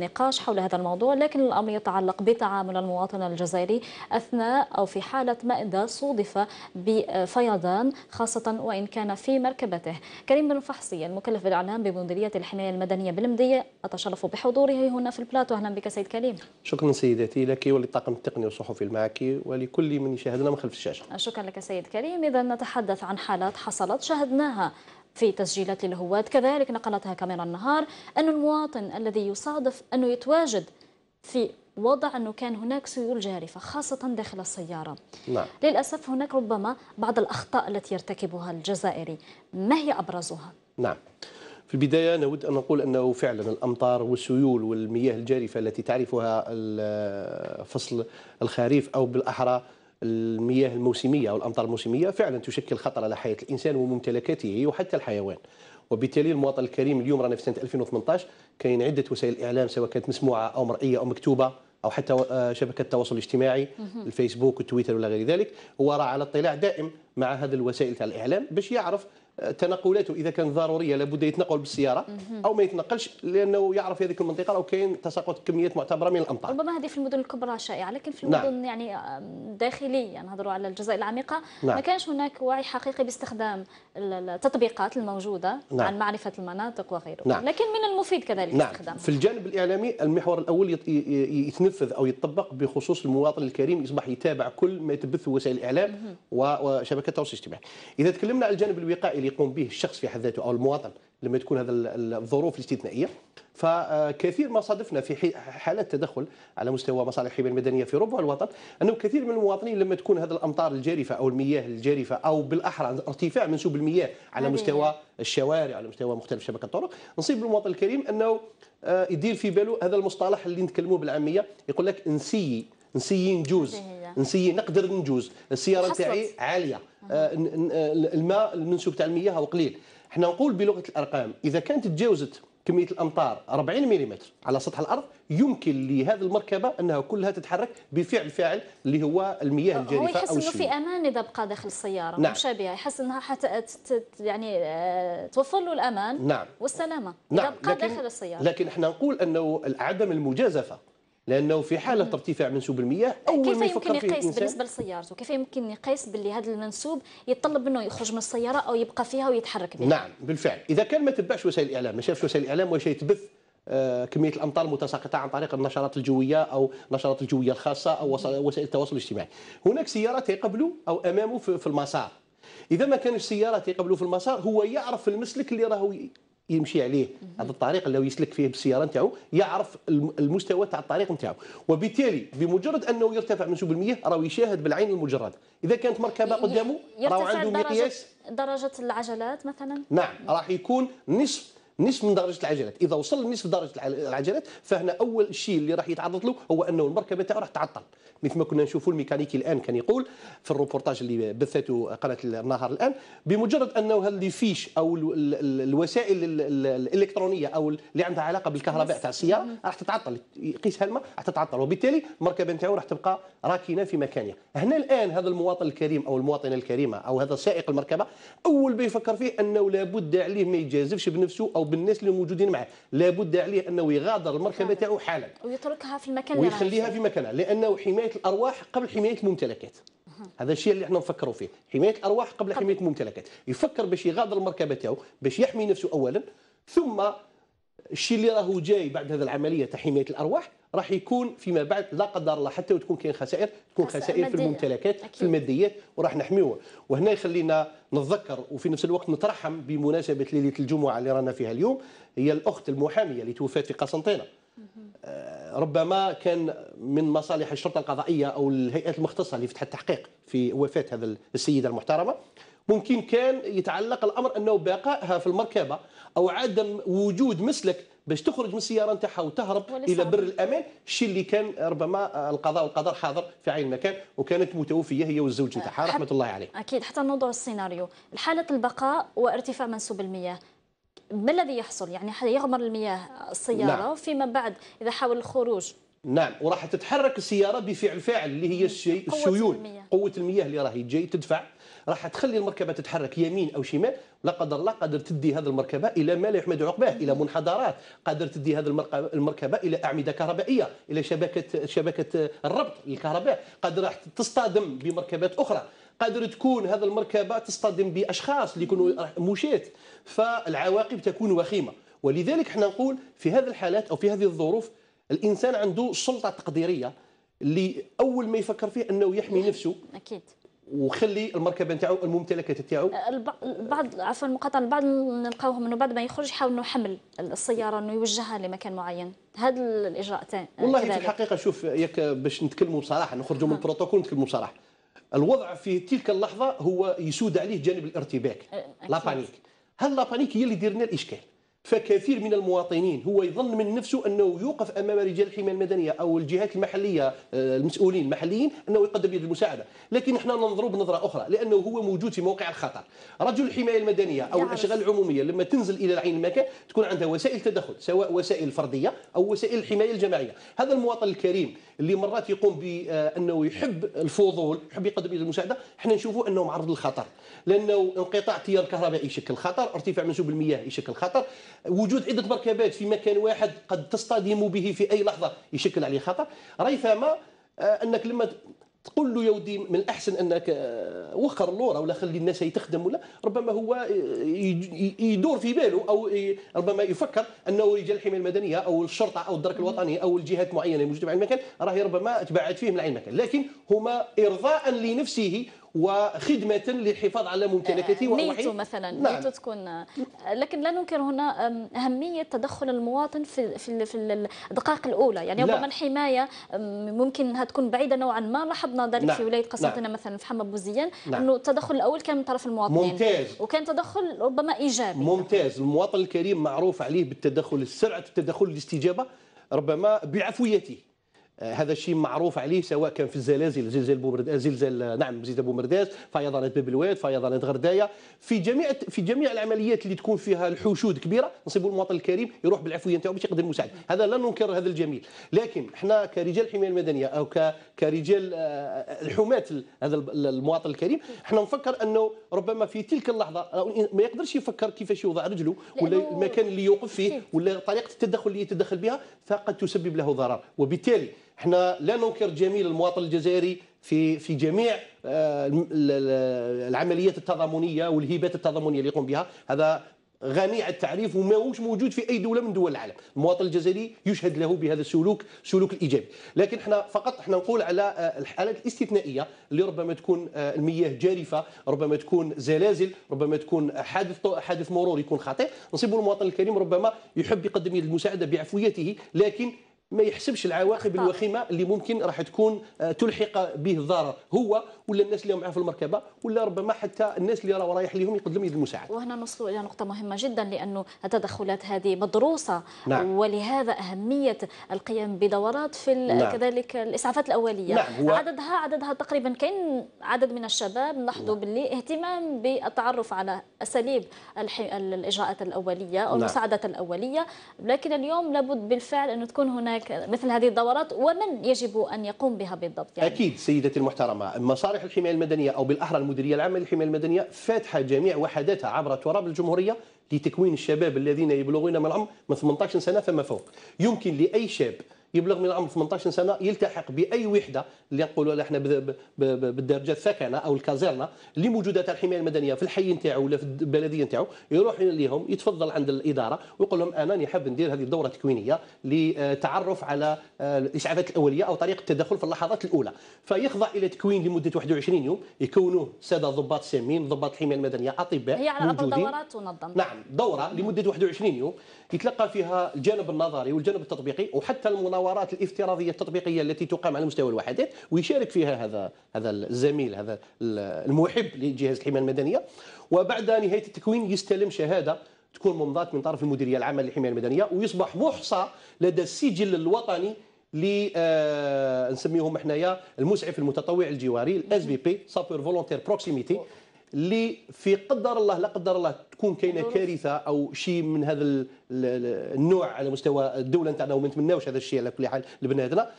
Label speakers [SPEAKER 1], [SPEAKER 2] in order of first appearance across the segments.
[SPEAKER 1] نقاش حول هذا الموضوع لكن الأمر يتعلق بتعامل المواطن الجزائري أثناء أو في حالة إذا صدف بفيضان خاصة وإن كان في مركبته كريم بن فحصي المكلف بالإعلام بمديرية الحماية المدنية بالمدية أتشرف بحضوره هنا في البلاتو أهلا بك سيد كريم
[SPEAKER 2] شكرا سيدتي لك وللطاقم التقني والصحفي معك ولكل من يشاهدنا من خلف الشاشة
[SPEAKER 1] شكرا لك سيد كريم إذا نتحدث عن حالات حصلت شاهدناها في تسجيلات للهواة كذلك نقلتها كاميرا النهار أن المواطن الذي يصادف أنه يتواجد في وضع أنه كان هناك سيول جارفة خاصة داخل السيارة نعم. للأسف هناك ربما بعض الأخطاء التي يرتكبها الجزائري ما هي أبرزها؟
[SPEAKER 2] نعم في البداية نود أن نقول أنه فعلا الأمطار والسيول والمياه الجارفة التي تعرفها فصل الخريف أو بالأحرى المياه الموسميه او الامطار الموسميه فعلا تشكل خطر على حياه الانسان وممتلكاته وحتى الحيوان وبالتالي المواطن الكريم اليوم رانا في سنه 2018 كاين عده وسائل اعلام سواء كانت مسموعه او مرئيه او مكتوبه او حتى آه، شبكه التواصل الاجتماعي الفيسبوك والتويتر ولا غير ذلك هو راه على اطلاع دائم مع هذه الوسائل تاع الاعلام باش يعرف تنقلاته اذا كان ضروريه لابد يتنقل بالسياره او ما يتنقلش لانه يعرف في هذيك المنطقه او كاين تساقط كميات معتبره من الامطار
[SPEAKER 1] ربما هذه في المدن الكبرى شائعه لكن في نعم. المدن نعم. يعني داخليه نهضروا على الجزائر العميقه نعم. ما كانش هناك وعي حقيقي باستخدام التطبيقات الموجوده نعم. عن معرفه المناطق وغيره نعم. لكن من المفيد كذلك نعم. استخدام في
[SPEAKER 2] الجانب الاعلامي المحور الاول يتنفذ او يطبق بخصوص المواطن الكريم يصبح يتابع كل ما تبثه وسائل الاعلام وشبكات التواصل الاجتماعي اذا تكلمنا على الجانب الوقائي اللي يقوم به الشخص في حد ذاته او المواطن لما تكون هذا الظروف الاستثنائيه فكثير ما صادفنا في حالات تدخل على مستوى مصالح الحمايه المدنيه في ربوع الوطن انه كثير من المواطنين لما تكون هذه الامطار الجارفه او المياه الجارفه او بالاحرى ارتفاع منسوب المياه على أيوة. مستوى الشوارع على مستوى مختلف شبكه الطرق نصيب المواطن الكريم انه آه، يدير في باله هذا المصطلح اللي نتكلموه بالعاميه يقول لك نسيي نسيي نجوز نسيي نقدر نجوز السياره تاعي عاليه آه، آه، الماء المنسوب تاع المياه هو قليل حنا نقول بلغه الارقام اذا كانت تجاوزت كميه الامطار 40 ملم على سطح الارض يمكن لهذه المركبه انها كلها تتحرك بفعل فاعل اللي هو المياه الجارفه هو يحس انه في
[SPEAKER 1] امان اذا بقى داخل السياره نعم. مشابهة يحس انها حتى يعني آه، توفر له الامان نعم. والسلامه نعم. اذا بقى لكن داخل السياره لكن
[SPEAKER 2] احنا نقول انه عدم المجازفه لانه في حاله ارتفاع منسوب المياه اول كيف ما يمكن يقيس بالنسبه
[SPEAKER 1] لسيارته كيف يمكن يقيس باللي هذا المنسوب يتطلب منه يخرج من السياره او يبقى فيها ويتحرك بها نعم
[SPEAKER 2] بالفعل اذا كان ما تبعش وسائل الاعلام ما شافش وسائل الاعلام واش يتبث آه، كميه الامطار المتساقطه عن طريق النشرات الجويه او النشرات الجويه الخاصه او وسائل التواصل الاجتماعي هناك سياره يقبلوا او امامه في المسار اذا ما كانش سياره يقبلوا في المسار هو يعرف المسلك اللي راهو يمشي عليه هذا الطريق اللي يسلك فيه بالسياره نتاعو يعرف المستوى تاع الطريق نتاعو وبالتالي بمجرد انه يرتفع من سوق المياه راهو يشاهد بالعين المجرده اذا كانت مركبه قدامه راهو عنده مقياس
[SPEAKER 1] درجه العجلات مثلا
[SPEAKER 2] نعم راح يكون نصف نصف من درجه العجلات اذا وصل لنصف درجه العجلات فهنا اول شيء اللي راح يتعرض له هو انه المركبه تاعو راح تعطل مثل ما كنا نشوفوا الميكانيكي الان كان يقول في الروبورتاج اللي بثته قناه النهار الان بمجرد انه الفيش او الوسائل الالكترونيه او اللي عندها علاقه بالكهرباء تاع السياره راح تتعطل يقيسها الماء راح تتعطل وبالتالي المركبه نتاعو راح تبقى راكنه في مكانها هنا الان هذا المواطن الكريم او المواطنه الكريمه او هذا سائق المركبه اول بيفكر فيه انه لابد عليه ما يجازفش بنفسه او او بالناس اللي موجودين معاه لابد عليه انه يغادر المركبه تاعو حالا
[SPEAKER 1] ويتركها في المكان ويخليها في
[SPEAKER 2] مكانها لانه حمايه الارواح قبل حمايه الممتلكات هذا الشيء اللي احنا نفكروا فيه حمايه الارواح قبل حمايه الممتلكات يفكر باش يغادر المركبه تاعو باش يحمي نفسه اولا ثم الشيء اللي راهو جاي بعد هذه العمليه تاع حمايه الارواح راح يكون فيما بعد لا قدر الله حتى وتكون كاين خسائر تكون خسائر في الممتلكات أكيد. في الماديات وراح نحميوها وهنا يخلينا نتذكر وفي نفس الوقت نترحم بمناسبه ليله الجمعه اللي رانا فيها اليوم هي الاخت المحاميه اللي توفات في قسنطينه آه، ربما كان من مصالح الشرطه القضائيه او الهيئات المختصه اللي فتحت التحقيق في وفاه هذا السيده المحترمه ممكن كان يتعلق الامر انه بقائها في المركبه او عدم وجود مسلك باش تخرج من السياره نتاعها وتهرب الى بر الامان الشيء اللي كان ربما القضاء والقدر حاضر في عين المكان وكانت متوفيه هي والزوج نتاعها رحمه الله عليه
[SPEAKER 1] اكيد حتى نوضع السيناريو حاله البقاء وارتفاع منسوب المياه ما الذي يحصل يعني يغمر المياه السيارة نعم. فيما بعد إذا حاول الخروج
[SPEAKER 2] نعم وراح تتحرك السيارة بفعل فاعل اللي هي قوة السيول المياه. قوة المياه اللي راهي جاي تدفع راح تخلي المركبة تتحرك يمين أو شمال لا قدر الله قادر تدي هذه المركبة إلى ما لا يحمد عقباه إلى منحدرات قادر تدي هذه المركبة إلى أعمدة كهربائية إلى شبكة شبكة الربط الكهرباء قادر راح تصطدم بمركبات أخرى قادر تكون هذا المركبه تصطدم باشخاص اللي يكونوا مشيت فالعواقب تكون وخيمه ولذلك احنا نقول في هذه الحالات او في هذه الظروف الانسان عنده سلطه تقديريه اللي اول ما يفكر فيه انه يحمي نفسه اكيد وخلي المركبه نتاعو الممتلكات نتاعو
[SPEAKER 1] أه، بعض عفوا المقاطعه البعض نلقاوهم انه بعد ما يخرج يحاول انه حمل السياره انه يوجهها لمكان معين هذا الاجراء والله في
[SPEAKER 2] الحقيقه شوف ياك باش نتكلموا بصراحه نخرجوا من نعم. البروتوكول نتكلموا بصراحه الوضع في تلك اللحظه هو يسود عليه جانب الارتباك
[SPEAKER 1] أه، لابانيك
[SPEAKER 2] هل لابانيك هي اللي دير لنا الاشكال فكثير من المواطنين هو يظن من نفسه انه يوقف امام رجال الحمايه المدنيه او الجهات المحليه أه، المسؤولين المحليين انه يقدم يد المساعده، لكن احنا ننظروا بنظره اخرى لانه هو موجود في موقع الخطر. رجل الحمايه المدنيه او الاشغال العموميه لما تنزل الى العين المكان تكون عندها وسائل تدخل سواء وسائل فرديه او وسائل الحمايه الجماعيه، هذا المواطن الكريم اللي مرات يقوم بانه يحب الفضول يحب يقدم المساعده احنا نشوفوا انه معرض للخطر لانه انقطاع التيار الكهربائي يشكل خطر ارتفاع منسوب المياه يشكل خطر وجود عده مركبات في مكان واحد قد تصطدم به في اي لحظه يشكل عليه خطر ريثما آه، انك لما تقول له يا ودي من الاحسن انك آه، وخر اللوره ولا خلي الناس يتخدم ولا ربما هو آه، يدور في باله او ربما يفكر انه رجال الحمايه المدنيه او الشرطه او الدرك الوطني او الجهات معينه المجتمع المكان راهي ربما تبعد فيهم من المكان لكن هما ارضاء لنفسه وخدمه للحفاظ على ممتلكاته وأرواحه نيتو مثلا نعم. نيتو
[SPEAKER 1] تكون آه، لكن لا ننكر هنا اهميه تدخل المواطن في في في الدقائق الاولى يعني ربما الحمايه ممكن انها تكون بعيده نوعا ما لاحظنا ذلك نعم. في ولايه قصرتنا نعم. مثلا في حمى بوزيان نعم. انه التدخل الاول كان من طرف المواطنين ممتاز وكان تدخل ربما ايجابي
[SPEAKER 2] ممتاز المواطن الكريم معروف عليه بالتدخل السرعة التدخل الاستجابه ربما بعفويته آه، هذا الشيء معروف عليه سواء كان في الزلازل زلزال بومرداس زلزال آه، نعم زلزال بومرداس فيضانات باب الواد فيضانات غردايه في جميع في جميع العمليات اللي تكون فيها الحشود كبيره نصيبوا المواطن الكريم يروح بالعفويه نتاعو باش يقدر يساعد هذا لا ننكر هذا الجميل لكن احنا كرجال الحمايه المدنيه او كرجال آه، الحماة هذا المواطن الكريم احنا نفكر انه ربما في تلك اللحظه ما يقدرش يفكر كيفاش يوضع رجله ولا المكان اللي يوقف فيه ولا طريقه التدخل اللي يتدخل بها فقد تسبب له ضرر وبالتالي احنا لا ننكر جميل المواطن الجزائري في في جميع آه، العمليات التضامنيه والهبات التضامنيه اللي يقوم بها هذا غني عن التعريف وماهوش موجود في اي دوله من دول العالم المواطن الجزائري يشهد له بهذا السلوك سلوك الايجابي لكن احنا فقط احنا نقول على آه، الحالات الاستثنائيه اللي ربما تكون آه، المياه جارفه ربما تكون زلازل ربما تكون حادث حادث مرور يكون خطير نصيب المواطن الكريم ربما يحب يقدم المساعده بعفويته لكن ما يحسبش العواقب الوخيمه اللي ممكن راح تكون آه، تلحق به الضرر هو ولا الناس اللي معاه في المركبه ولا ربما حتى الناس اللي راهو رايح ليهم يقدم يد المساعده.
[SPEAKER 1] وهنا نصل الى نقطه مهمه جدا لانه التدخلات هذه مدروسه نعم. ولهذا اهميه القيام بدورات في نعم. كذلك الاسعافات الاوليه نعم عددها عددها تقريبا كاين عدد من الشباب نلاحظوا نعم. باللي اهتمام بالتعرف على اساليب الاجراءات الاوليه او نعم. المساعدات الاوليه لكن اليوم لابد بالفعل انه تكون هناك مثل هذه الدورات ومن يجب ان يقوم بها بالضبط يعني اكيد
[SPEAKER 2] سيدتي المحترمه مصالح الحمايه المدنيه او بالاحرى المديريه العامه للحمايه المدنيه فاتحه جميع وحداتها عبر تراب الجمهوريه لتكوين الشباب الذين يبلغون من العمر من 18 سنه فما فوق يمكن لاي شاب يبلغ من العمر 18 سنه يلتحق باي وحده اللي نقولوا لها احنا بالدرجه الثكنه او الكازيرنا اللي موجوده تاع الحمايه المدنيه في الحي نتاعو ولا في البلديه نتاعو يروح لهم يتفضل عند الاداره ويقول لهم انا نحب ندير هذه الدوره التكوينيه للتعرف على آه، الاسعافات الاوليه او طريقه التدخل في اللحظات الاولى فيخضع الى تكوين لمده 21 يوم يكونوه ساده ضباط سامين ضباط الحمايه المدنيه اطباء هي على اربع دورات
[SPEAKER 1] تنظم نعم
[SPEAKER 2] دوره لمده 21 يوم يتلقى فيها الجانب النظري والجانب التطبيقي وحتى المناور المحاورات الافتراضيه التطبيقيه التي تقام على مستوى الوحدات ويشارك فيها هذا هذا الزميل هذا المحب لجهاز الحمايه المدنيه وبعد نهايه التكوين يستلم شهاده تكون ممضات من طرف المديريه العامه للحمايه المدنيه ويصبح محصى لدى السجل الوطني ل آه نسميهم حنايا المسعف المتطوع الجواري الاس بي بي سابور فولونتير بروكسيميتي اللي في قدر الله لا قدر الله تكون كاينه كارثه او شيء من هذا النوع على مستوى الدوله نتاعنا وما نتمناوش هذا الشيء على كل حال لبنادنا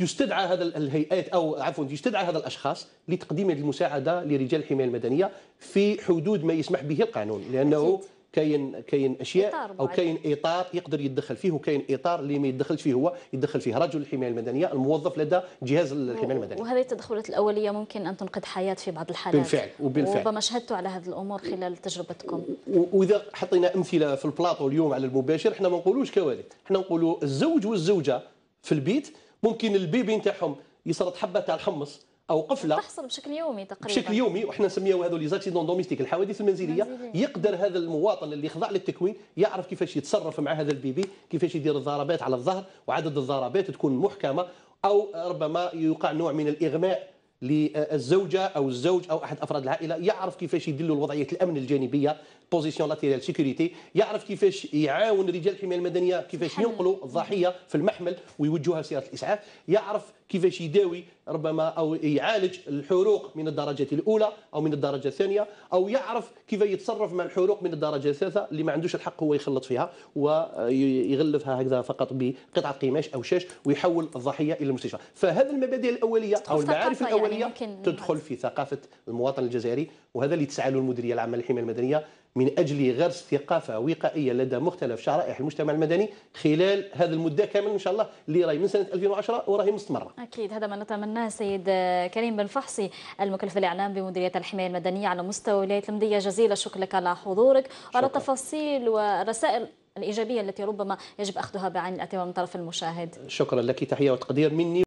[SPEAKER 2] يستدعى هذا الهيئات او عفوا يستدعى هذا الاشخاص لتقديم المساعده لرجال الحمايه المدنيه في حدود ما يسمح به القانون لانه كاين كاين اشياء او كاين اطار يقدر يتدخل فيه وكاين اطار اللي ما يتدخلش فيه هو يتدخل فيه رجل الحمايه المدنيه الموظف لدى جهاز الحمايه المدنيه وهذه
[SPEAKER 1] التدخلات الاوليه ممكن ان تنقذ حياه في بعض الحالات بالفعل وبالفعل ربما شهدتوا على هذه الامور خلال تجربتكم
[SPEAKER 2] واذا حطينا امثله في البلاطو اليوم على المباشر احنا ما نقولوش كوارث احنا نقولوا الزوج والزوجه في البيت ممكن البيبي نتاعهم يسرط حبه تاع الحمص او قفله تحصل
[SPEAKER 1] بشكل يومي تقريبا بشكل يومي وحنا
[SPEAKER 2] نسميو هذو لي زاكسيدون دوميستيك الحوادث المنزليه منزلية. يقدر هذا المواطن اللي خضع للتكوين يعرف كيفاش يتصرف مع هذا البيبي كيفاش يدير الضربات على الظهر وعدد الضربات تكون محكمه او ربما يوقع نوع من الاغماء للزوجه او الزوج او احد افراد العائله يعرف كيفاش يدير الوضعيه الامن الجانبيه بوزيسيون لاتيريال سيكوريتي يعرف كيفاش يعاون رجال الحمايه المدنيه كيفاش ينقلوا الضحيه في المحمل ويوجهوها لسياره الاسعاف يعرف كيفاش يداوي ربما او يعالج الحروق من الدرجه الاولى او من الدرجه الثانيه او يعرف كيف يتصرف مع الحروق من الدرجه الثالثه اللي ما عندوش الحق هو يخلط فيها ويغلفها هكذا فقط بقطعه قماش او شاش ويحول الضحيه الى المستشفى فهذه المبادئ الاوليه او المعارف الاوليه يعني تدخل في ثقافه المواطن الجزائري وهذا اللي تسعى له المديريه العامه للحمايه المدنيه من أجل غرس ثقافة وقائية لدى مختلف شرائح المجتمع المدني خلال هذا المدة كامل إن شاء الله اللي راهي من سنة 2010 وراهي مستمرة
[SPEAKER 1] أكيد هذا ما نتمناه سيد كريم بن فحصي المكلف الإعلام بمديرية الحماية المدنية على مستوى ولاية المدية جزيل الشكر لك على حضورك وعلى التفاصيل والرسائل الإيجابية التي ربما يجب أخذها بعين الاعتبار من طرف المشاهد
[SPEAKER 2] شكرا لك تحية وتقدير مني